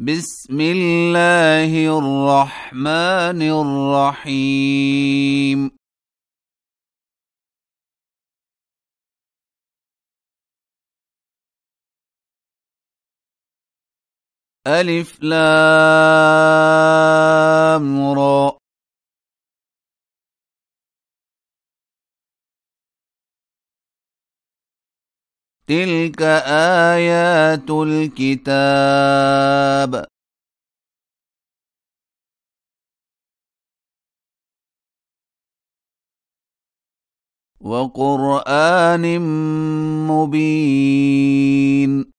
بسم الله الرحمن الرحيم ألف لام را تلك ايات الكتاب وقران مبين